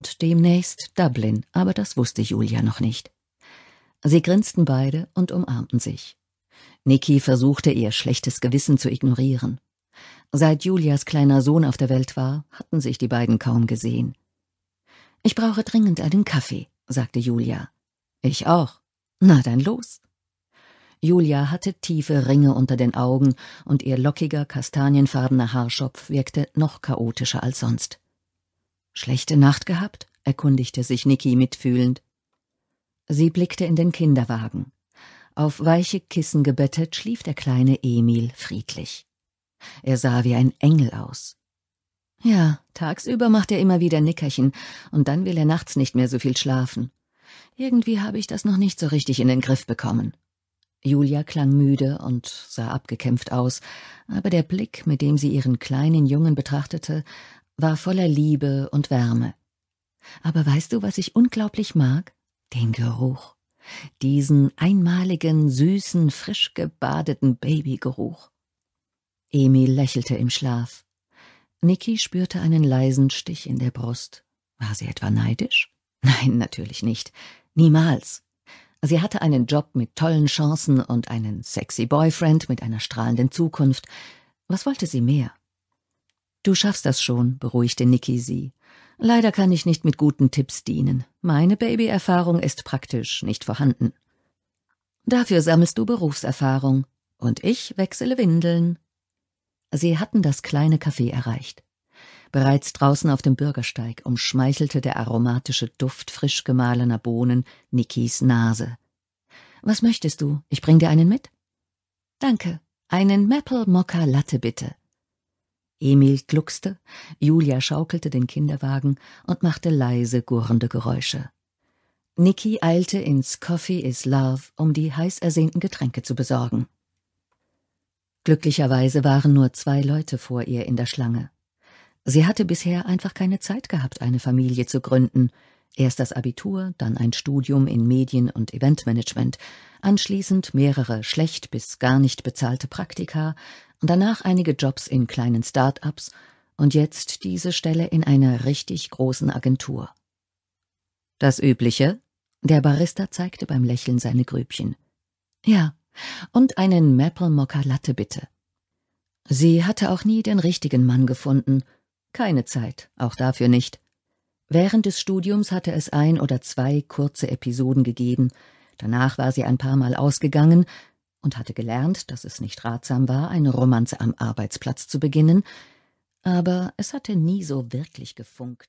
und demnächst Dublin, aber das wusste Julia noch nicht. Sie grinsten beide und umarmten sich. Niki versuchte ihr schlechtes Gewissen zu ignorieren. Seit Julias kleiner Sohn auf der Welt war, hatten sich die beiden kaum gesehen. Ich brauche dringend einen Kaffee, sagte Julia. Ich auch. Na dann los. Julia hatte tiefe Ringe unter den Augen und ihr lockiger, kastanienfarbener Haarschopf wirkte noch chaotischer als sonst. Schlechte Nacht gehabt? erkundigte sich Niki mitfühlend. Sie blickte in den Kinderwagen. Auf weiche Kissen gebettet schlief der kleine Emil friedlich. Er sah wie ein Engel aus. Ja, tagsüber macht er immer wieder Nickerchen, und dann will er nachts nicht mehr so viel schlafen. Irgendwie habe ich das noch nicht so richtig in den Griff bekommen. Julia klang müde und sah abgekämpft aus, aber der Blick, mit dem sie ihren kleinen Jungen betrachtete, war voller Liebe und Wärme. Aber weißt du, was ich unglaublich mag? Den Geruch. Diesen einmaligen, süßen, frisch gebadeten Babygeruch. Emil lächelte im Schlaf. Niki spürte einen leisen Stich in der Brust. War sie etwa neidisch? Nein, natürlich nicht. Niemals. Sie hatte einen Job mit tollen Chancen und einen sexy Boyfriend mit einer strahlenden Zukunft. Was wollte sie mehr? Du schaffst das schon, beruhigte Niki sie. Leider kann ich nicht mit guten Tipps dienen. Meine Babyerfahrung ist praktisch nicht vorhanden. Dafür sammelst du Berufserfahrung. Und ich wechsle Windeln. Sie hatten das kleine Café erreicht. Bereits draußen auf dem Bürgersteig umschmeichelte der aromatische Duft frisch gemahlener Bohnen Nikis Nase. Was möchtest du? Ich bring dir einen mit? Danke. Einen Maple Mocha Latte bitte. Emil gluckste, Julia schaukelte den Kinderwagen und machte leise gurrende Geräusche. Niki eilte ins Coffee is Love, um die heiß ersehnten Getränke zu besorgen. Glücklicherweise waren nur zwei Leute vor ihr in der Schlange. Sie hatte bisher einfach keine Zeit gehabt, eine Familie zu gründen. Erst das Abitur, dann ein Studium in Medien- und Eventmanagement, anschließend mehrere schlecht bis gar nicht bezahlte Praktika, danach einige Jobs in kleinen Start-ups und jetzt diese Stelle in einer richtig großen Agentur. Das Übliche? Der Barista zeigte beim Lächeln seine Grübchen. Ja, und einen Maple Mocker Latte bitte. Sie hatte auch nie den richtigen Mann gefunden. Keine Zeit, auch dafür nicht. Während des Studiums hatte es ein oder zwei kurze Episoden gegeben. Danach war sie ein paar Mal ausgegangen, und hatte gelernt, dass es nicht ratsam war, eine Romanze am Arbeitsplatz zu beginnen, aber es hatte nie so wirklich gefunkt.